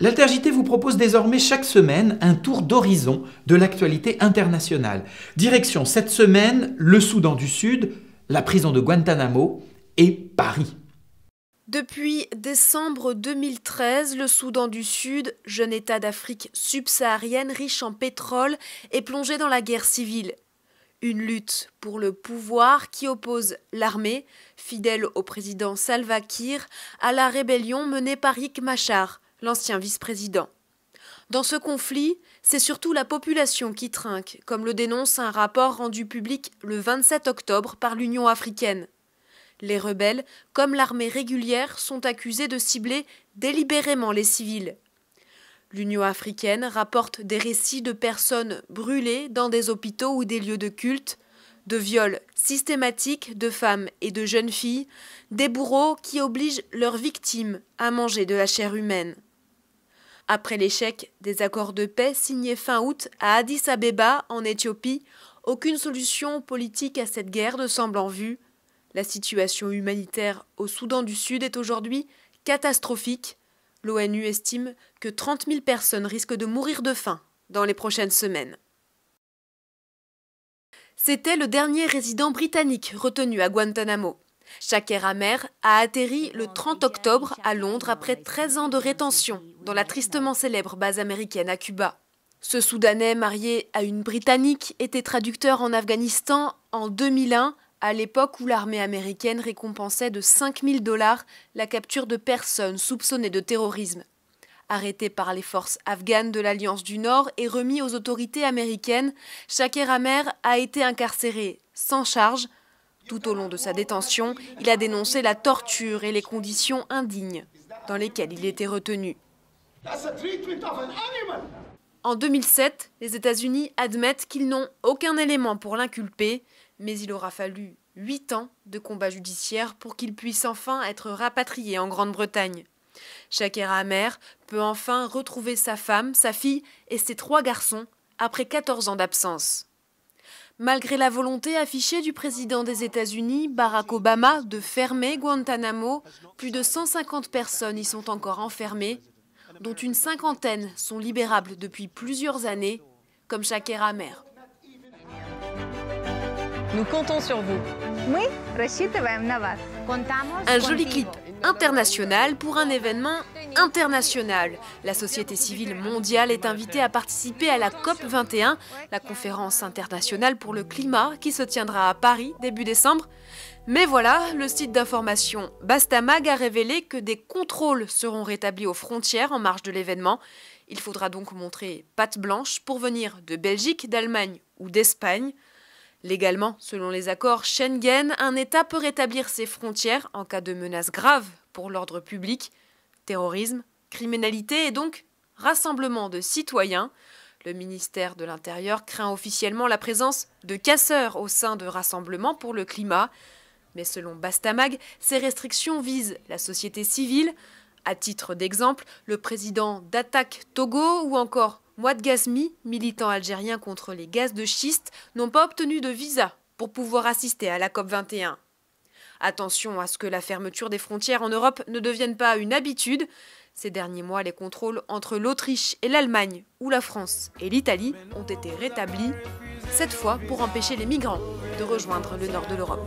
L'altergité vous propose désormais chaque semaine un tour d'horizon de l'actualité internationale. Direction cette semaine, le Soudan du Sud, la prison de Guantanamo et Paris. Depuis décembre 2013, le Soudan du Sud, jeune État d'Afrique subsaharienne riche en pétrole, est plongé dans la guerre civile. Une lutte pour le pouvoir qui oppose l'armée, fidèle au président Salva Kiir, à la rébellion menée par Iq Machar, l'ancien vice-président. Dans ce conflit, c'est surtout la population qui trinque, comme le dénonce un rapport rendu public le 27 octobre par l'Union africaine. Les rebelles, comme l'armée régulière, sont accusés de cibler délibérément les civils. L'Union africaine rapporte des récits de personnes brûlées dans des hôpitaux ou des lieux de culte, de viols systématiques de femmes et de jeunes filles, des bourreaux qui obligent leurs victimes à manger de la chair humaine. Après l'échec des accords de paix signés fin août à Addis Abeba, en Éthiopie, aucune solution politique à cette guerre ne semble en vue. La situation humanitaire au Soudan du Sud est aujourd'hui catastrophique. L'ONU estime que 30 000 personnes risquent de mourir de faim dans les prochaines semaines. C'était le dernier résident britannique retenu à Guantanamo. Shaker Amer a atterri le 30 octobre à Londres après 13 ans de rétention dans la tristement célèbre base américaine à Cuba. Ce Soudanais marié à une Britannique était traducteur en Afghanistan en 2001, à l'époque où l'armée américaine récompensait de 5000 dollars la capture de personnes soupçonnées de terrorisme. Arrêté par les forces afghanes de l'Alliance du Nord et remis aux autorités américaines, Shaker Amer a été incarcéré sans charge tout au long de sa détention, il a dénoncé la torture et les conditions indignes dans lesquelles il était retenu. En 2007, les États-Unis admettent qu'ils n'ont aucun élément pour l'inculper, mais il aura fallu huit ans de combat judiciaire pour qu'il puisse enfin être rapatrié en Grande-Bretagne. Shakira Amer peut enfin retrouver sa femme, sa fille et ses trois garçons après 14 ans d'absence. Malgré la volonté affichée du président des États-Unis, Barack Obama, de fermer Guantanamo, plus de 150 personnes y sont encore enfermées, dont une cinquantaine sont libérables depuis plusieurs années, comme Shakira Amer. Nous comptons sur vous. Un joli clip international pour un événement international. La société civile mondiale est invitée à participer à la COP21, la conférence internationale pour le climat qui se tiendra à Paris début décembre. Mais voilà, le site d'information Bastamag a révélé que des contrôles seront rétablis aux frontières en marge de l'événement. Il faudra donc montrer patte blanche pour venir de Belgique, d'Allemagne ou d'Espagne. Légalement, selon les accords Schengen, un État peut rétablir ses frontières en cas de menace grave pour l'ordre public, terrorisme, criminalité et donc rassemblement de citoyens. Le ministère de l'Intérieur craint officiellement la présence de casseurs au sein de rassemblements pour le climat. Mais selon Bastamag, ces restrictions visent la société civile. À titre d'exemple, le président d'Attaque Togo ou encore Mouad Gazmi, militant algérien contre les gaz de schiste, n'ont pas obtenu de visa pour pouvoir assister à la COP21. Attention à ce que la fermeture des frontières en Europe ne devienne pas une habitude. Ces derniers mois, les contrôles entre l'Autriche et l'Allemagne, ou la France et l'Italie, ont été rétablis, cette fois pour empêcher les migrants de rejoindre le nord de l'Europe.